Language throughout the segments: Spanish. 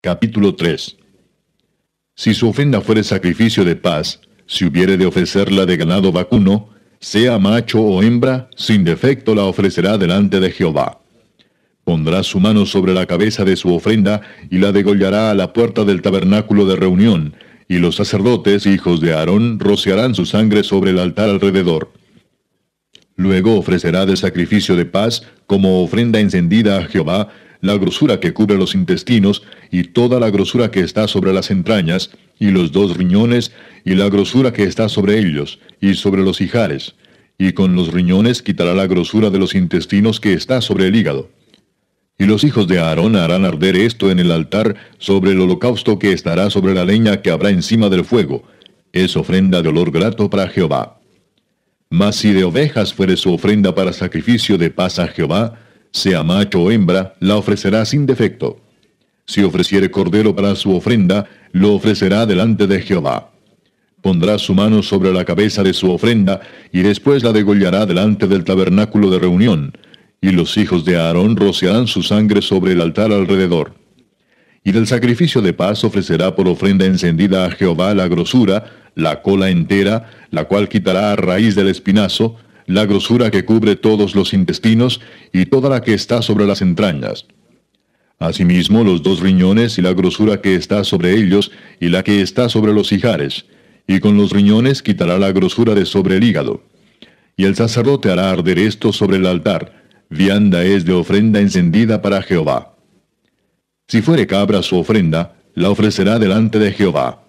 Capítulo 3 Si su ofrenda fuere sacrificio de paz, si hubiere de ofrecerla de ganado vacuno, sea macho o hembra, sin defecto la ofrecerá delante de Jehová. Pondrá su mano sobre la cabeza de su ofrenda y la degollará a la puerta del tabernáculo de reunión, y los sacerdotes, hijos de Aarón, rociarán su sangre sobre el altar alrededor. Luego ofrecerá de sacrificio de paz como ofrenda encendida a Jehová la grosura que cubre los intestinos y toda la grosura que está sobre las entrañas, y los dos riñones, y la grosura que está sobre ellos, y sobre los hijares, y con los riñones quitará la grosura de los intestinos que está sobre el hígado. Y los hijos de Aarón harán arder esto en el altar sobre el holocausto que estará sobre la leña que habrá encima del fuego. Es ofrenda de olor grato para Jehová. Mas si de ovejas fuere su ofrenda para sacrificio de paz a Jehová, sea macho o hembra, la ofrecerá sin defecto. Si ofreciere cordero para su ofrenda, lo ofrecerá delante de Jehová. Pondrá su mano sobre la cabeza de su ofrenda, y después la degollará delante del tabernáculo de reunión, y los hijos de Aarón rociarán su sangre sobre el altar alrededor. Y del sacrificio de paz ofrecerá por ofrenda encendida a Jehová la grosura, la cola entera, la cual quitará a raíz del espinazo, la grosura que cubre todos los intestinos y toda la que está sobre las entrañas. Asimismo, los dos riñones y la grosura que está sobre ellos y la que está sobre los hijares, y con los riñones quitará la grosura de sobre el hígado. Y el sacerdote hará arder esto sobre el altar, vianda es de ofrenda encendida para Jehová. Si fuere cabra su ofrenda, la ofrecerá delante de Jehová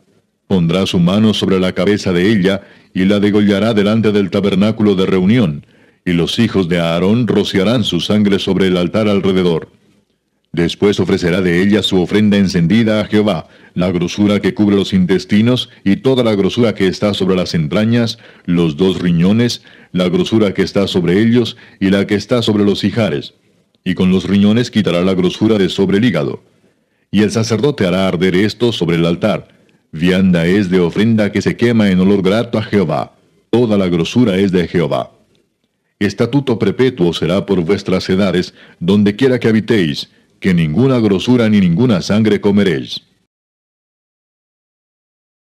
pondrá su mano sobre la cabeza de ella, y la degollará delante del tabernáculo de reunión, y los hijos de Aarón rociarán su sangre sobre el altar alrededor. Después ofrecerá de ella su ofrenda encendida a Jehová, la grosura que cubre los intestinos y toda la grosura que está sobre las entrañas, los dos riñones, la grosura que está sobre ellos y la que está sobre los hijares. Y con los riñones quitará la grosura de sobre el hígado. Y el sacerdote hará arder esto sobre el altar Vianda es de ofrenda que se quema en olor grato a Jehová. Toda la grosura es de Jehová. Estatuto perpetuo será por vuestras edades, dondequiera que habitéis, que ninguna grosura ni ninguna sangre comeréis.